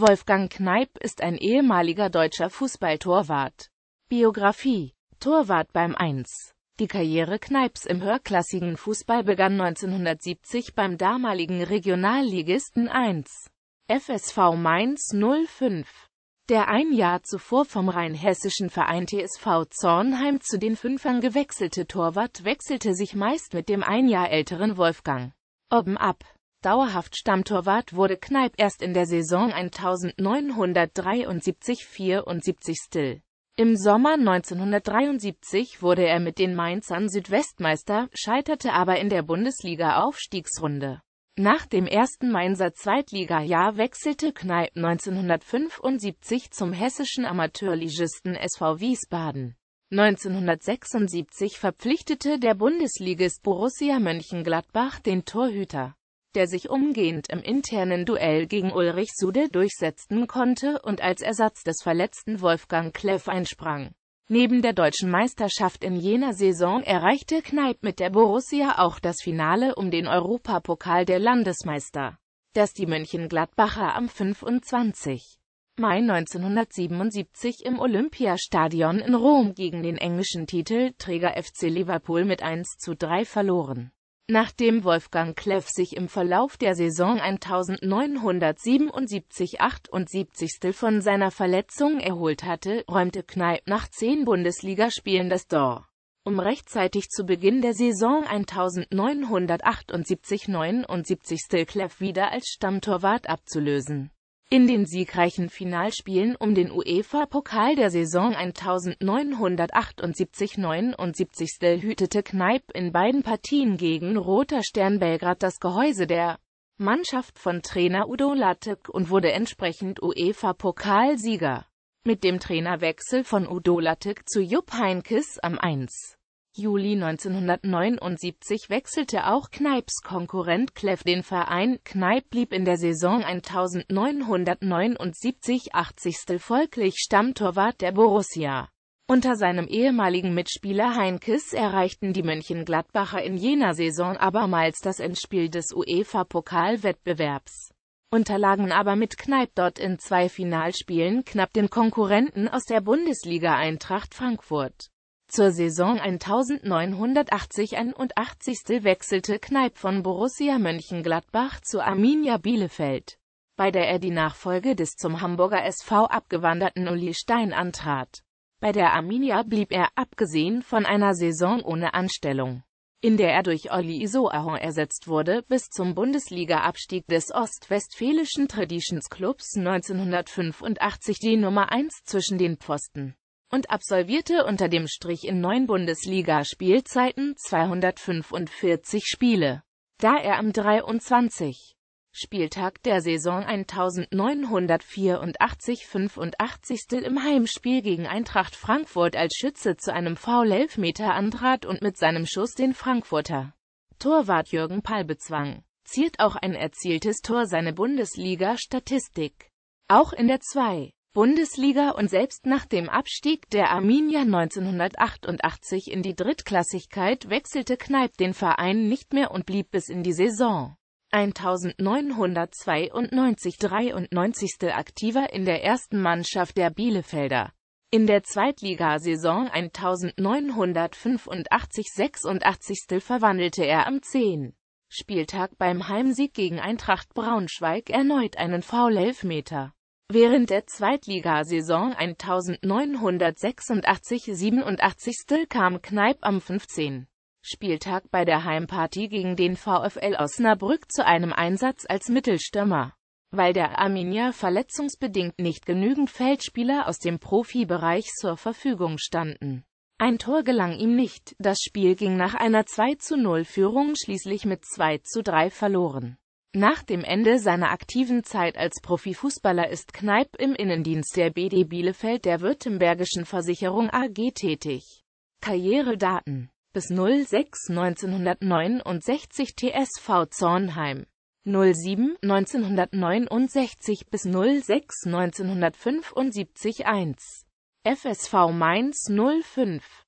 Wolfgang Kneip ist ein ehemaliger deutscher Fußballtorwart. Biografie Torwart beim 1 Die Karriere Kneips im höherklassigen Fußball begann 1970 beim damaligen Regionalligisten 1 FSV Mainz 05, der ein Jahr zuvor vom rheinhessischen Verein TSV Zornheim zu den Fünfern gewechselte Torwart wechselte sich meist mit dem ein Jahr älteren Wolfgang Oben ab dauerhaft Stammtorwart wurde Kneip erst in der Saison 1973-74 still. Im Sommer 1973 wurde er mit den Mainzern Südwestmeister, scheiterte aber in der Bundesliga-Aufstiegsrunde. Nach dem ersten Mainzer Zweitligajahr wechselte Kneip 1975 zum hessischen Amateurligisten SV Wiesbaden. 1976 verpflichtete der Bundesligist Borussia Mönchengladbach den Torhüter der sich umgehend im internen Duell gegen Ulrich Sude durchsetzen konnte und als Ersatz des verletzten Wolfgang Kleff einsprang. Neben der deutschen Meisterschaft in jener Saison erreichte Kneipp mit der Borussia auch das Finale um den Europapokal der Landesmeister, das die Mönchengladbacher am 25. Mai 1977 im Olympiastadion in Rom gegen den englischen Titelträger FC Liverpool mit 1 zu 3 verloren Nachdem Wolfgang Kleff sich im Verlauf der Saison 1977-78 von seiner Verletzung erholt hatte, räumte Kneipp nach zehn Bundesligaspielen das Tor. Um rechtzeitig zu Beginn der Saison 1978-79 Kleff wieder als Stammtorwart abzulösen, in den siegreichen Finalspielen um den UEFA-Pokal der Saison 1978-79 hütete Kneip in beiden Partien gegen Roter Stern Belgrad das Gehäuse der Mannschaft von Trainer Udo Lattek und wurde entsprechend UEFA-Pokalsieger. Mit dem Trainerwechsel von Udo Lattek zu Jupp Heynckes am 1. Juli 1979 wechselte auch Kneips Konkurrent Kleff den Verein. Kneip blieb in der Saison 1979-80 folglich Stammtorwart der Borussia. Unter seinem ehemaligen Mitspieler Heinkes erreichten die Mönchengladbacher in jener Saison abermals das Endspiel des UEFA-Pokalwettbewerbs unterlagen aber mit Kneip dort in zwei Finalspielen knapp den Konkurrenten aus der Bundesliga Eintracht Frankfurt. Zur Saison 1980-81 wechselte Kneip von Borussia Mönchengladbach zu Arminia Bielefeld, bei der er die Nachfolge des zum Hamburger SV abgewanderten Uli Stein antrat. Bei der Arminia blieb er, abgesehen von einer Saison ohne Anstellung, in der er durch Olli Isoahon ersetzt wurde, bis zum Bundesliga-Abstieg des ostwestfälischen Traditionsclubs 1985 die Nummer 1 zwischen den Pfosten und absolvierte unter dem Strich in neun Bundesligaspielzeiten 245 Spiele. Da er am 23. Spieltag der Saison 1984-85. im Heimspiel gegen Eintracht Frankfurt als Schütze zu einem Foul-Elfmeter antrat und mit seinem Schuss den Frankfurter Torwart Jürgen Pall bezwang, ziert auch ein erzieltes Tor seine Bundesliga-Statistik. Auch in der 2. Bundesliga und selbst nach dem Abstieg der Arminia 1988 in die Drittklassigkeit wechselte Kneipp den Verein nicht mehr und blieb bis in die Saison 1992-93 aktiver in der ersten Mannschaft der Bielefelder. In der Zweitligasaison 1985-86 verwandelte er am 10. Spieltag beim Heimsieg gegen Eintracht Braunschweig erneut einen Foul-Elfmeter. Während der Zweitligasaison 1986-87 kam Kneip am 15. Spieltag bei der Heimparty gegen den VfL Osnabrück zu einem Einsatz als Mittelstürmer. Weil der Arminia verletzungsbedingt nicht genügend Feldspieler aus dem Profibereich zur Verfügung standen. Ein Tor gelang ihm nicht, das Spiel ging nach einer 2-0-Führung schließlich mit 2-3 verloren nach dem Ende seiner aktiven Zeit als Profifußballer ist Kneip im Innendienst der BD Bielefeld der Württembergischen Versicherung AG tätig. Karrieredaten bis 06 1969 TSV Zornheim 07 1969 bis 06 1975 1 FSV Mainz 05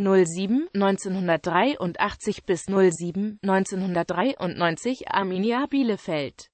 07 1983 bis 07 1993 Arminia Bielefeld